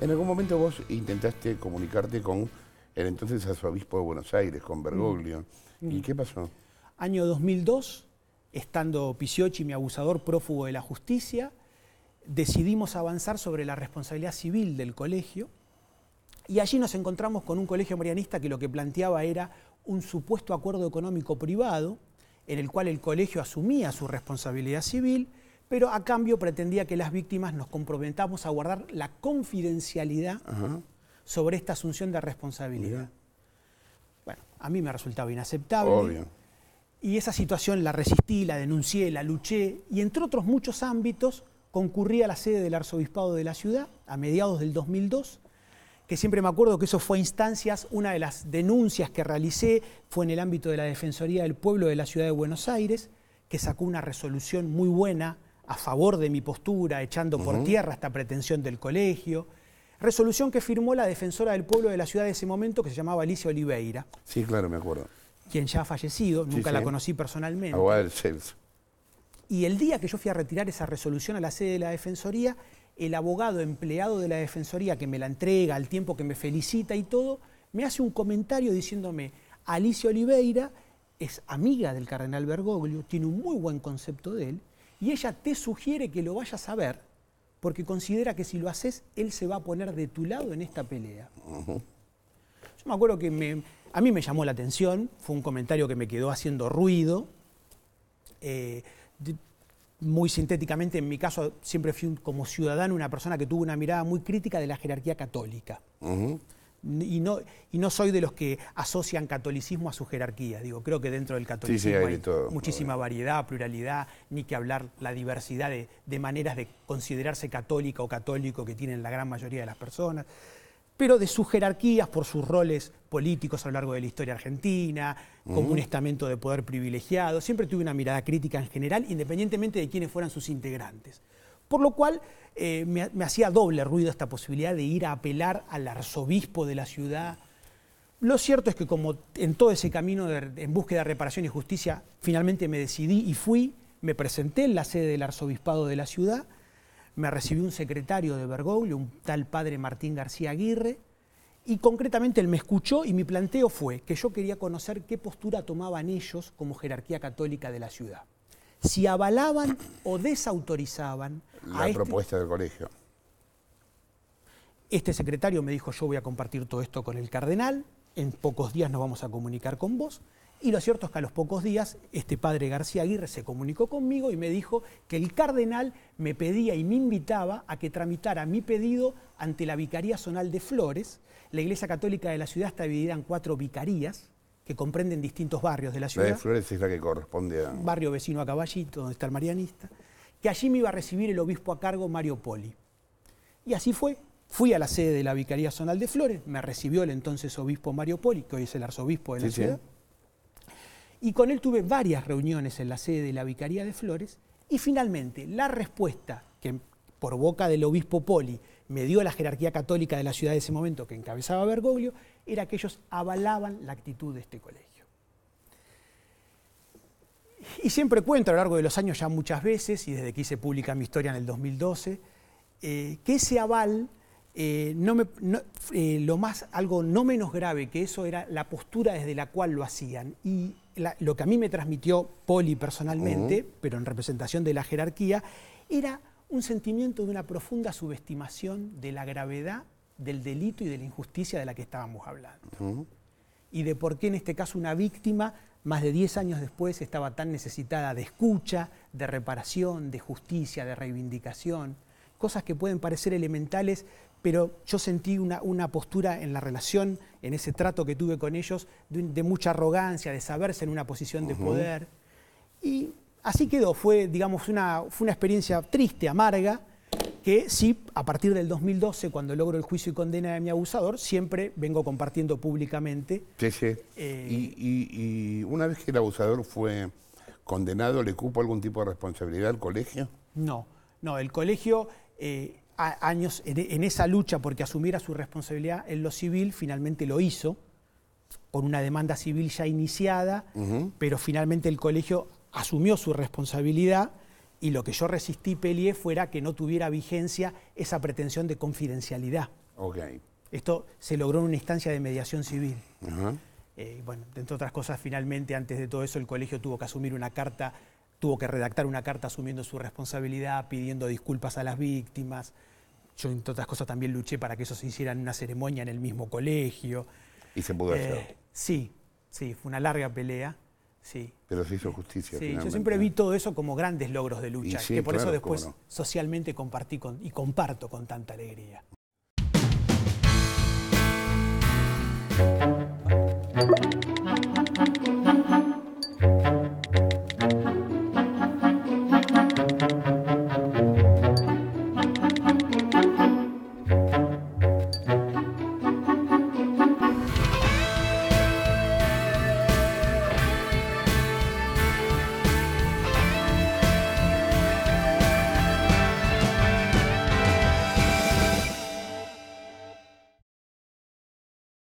En algún momento vos intentaste comunicarte con el entonces arzobispo de Buenos Aires, con Bergoglio. Mm. ¿Y mm. qué pasó? Año 2002, estando Pisiochi, mi abusador prófugo de la justicia, decidimos avanzar sobre la responsabilidad civil del colegio. Y allí nos encontramos con un colegio marianista que lo que planteaba era un supuesto acuerdo económico privado en el cual el colegio asumía su responsabilidad civil pero a cambio pretendía que las víctimas nos comprometamos a guardar la confidencialidad sobre esta asunción de responsabilidad. Bueno, a mí me resultaba inaceptable. Y esa situación la resistí, la denuncié, la luché y entre otros muchos ámbitos concurrí a la sede del arzobispado de la ciudad a mediados del 2002 que siempre me acuerdo que eso fue a instancias, una de las denuncias que realicé fue en el ámbito de la Defensoría del Pueblo de la Ciudad de Buenos Aires, que sacó una resolución muy buena a favor de mi postura, echando por tierra esta pretensión del colegio. Resolución que firmó la defensora del pueblo de la ciudad de ese momento, que se llamaba Alicia Oliveira. Sí, claro, me acuerdo. Quien ya ha fallecido, nunca la conocí personalmente. del Y el día que yo fui a retirar esa resolución a la sede de la Defensoría, el abogado empleado de la Defensoría que me la entrega al tiempo que me felicita y todo, me hace un comentario diciéndome, Alicia Oliveira es amiga del cardenal Bergoglio, tiene un muy buen concepto de él, y ella te sugiere que lo vayas a ver porque considera que si lo haces, él se va a poner de tu lado en esta pelea. Yo me acuerdo que a mí me llamó la atención, fue un comentario que me quedó haciendo ruido. Eh, muy sintéticamente, en mi caso, siempre fui como ciudadano una persona que tuvo una mirada muy crítica de la jerarquía católica y no, soy de los que asocian catolicismo a su jerarquía. Digo, creo que dentro del catolicismo hay, muchísima variedad, pluralidad, ni que hablar la diversidad de, maneras de considerarse católica o católico que tienen la gran mayoría de las personas. Pero de sus jerarquías por sus roles políticos a lo largo de la historia argentina, como un estamento de poder privilegiado. Siempre tuve una mirada crítica en general, independientemente de quiénes fueran sus integrantes. Por lo cual eh, me, hacía doble ruido esta posibilidad de ir a apelar al arzobispo de la ciudad. Lo cierto es que como en todo ese camino en búsqueda de reparación y justicia, finalmente me decidí y fui, me presenté en la sede del arzobispado de la ciudad, me recibió un secretario de Bergoglio, un tal padre Martín García Aguirre, y concretamente él me escuchó y mi planteo fue que yo quería conocer qué postura tomaban ellos como jerarquía católica de la ciudad si avalaban o desautorizaban la este propuesta del colegio. Este secretario me dijo, yo voy a compartir todo esto con el cardenal, en pocos días nos vamos a comunicar con vos. Y lo cierto es que a los pocos días este padre García Aguirre se comunicó conmigo y me dijo que el cardenal me pedía y me invitaba a que tramitara mi pedido ante la Vicaría Zonal de Flores. La Iglesia Católica de la ciudad está dividida en cuatro vicarías que comprenden distintos barrios de la ciudad. La de Flores es la que corresponde a... barrio vecino a Caballito, donde está el marianista, que allí me iba a recibir el obispo a cargo, Mario Poli. Y así fue. Fui a la sede de la Vicaría Zonal de Flores, me recibió el entonces obispo Mario Poli, que hoy es el arzobispo de la ciudad. Y con él tuve varias reuniones en la sede de la Vicaría de Flores. Y finalmente, la respuesta que por boca del obispo Poli me dio la jerarquía católica de la ciudad de ese momento que encabezaba Bergoglio, era que ellos avalaban la actitud de este colegio. Y siempre cuento a lo largo de los años ya muchas veces, y desde que hice pública mi historia en el 2012, eh, que ese aval, eh, no eh, lo más, algo no menos grave que eso era la postura desde la cual lo hacían. Y lo que a mí me transmitió Poli personalmente, pero en representación de la jerarquía, era un sentimiento de una profunda subestimación de la gravedad del delito y de la injusticia de la que estábamos hablando. Y de por qué en este caso una víctima, más de 10 años después, estaba tan necesitada de escucha, de reparación, de justicia, de reivindicación. Cosas que pueden parecer elementales, pero yo sentí una, una postura en la relación, en ese trato que tuve con ellos, de, mucha arrogancia, de saberse en una posición de poder. Y así quedó, fue, digamos, una, fue una experiencia triste, amarga, que sí, a partir del 2012, cuando logro el juicio y condena de mi abusador, siempre vengo compartiendo públicamente. Sí, sí. Eh, y, una vez que el abusador fue condenado, ¿le cupo algún tipo de responsabilidad al colegio? No, no, el colegio, eh, años en, esa lucha porque asumiera su responsabilidad en lo civil, finalmente lo hizo, con una demanda civil ya iniciada, pero finalmente el colegio asumió su responsabilidad y lo que yo resistí peleé fuera que no tuviera vigencia esa pretensión de confidencialidad. Esto se logró en una instancia de mediación civil. Eh, bueno, entre otras cosas, finalmente, antes de todo eso, el colegio tuvo que asumir una carta, tuvo que redactar una carta asumiendo su responsabilidad, pidiendo disculpas a las víctimas. Yo, entre otras cosas, también luché para que eso se hiciera en una ceremonia en el mismo colegio. ¿Y se pudo eh, hacer? Sí, sí, fue una larga pelea. Pero se hizo justicia. Sí, yo siempre vi todo eso como grandes logros de lucha, que por eso después socialmente compartí y comparto con tanta alegría.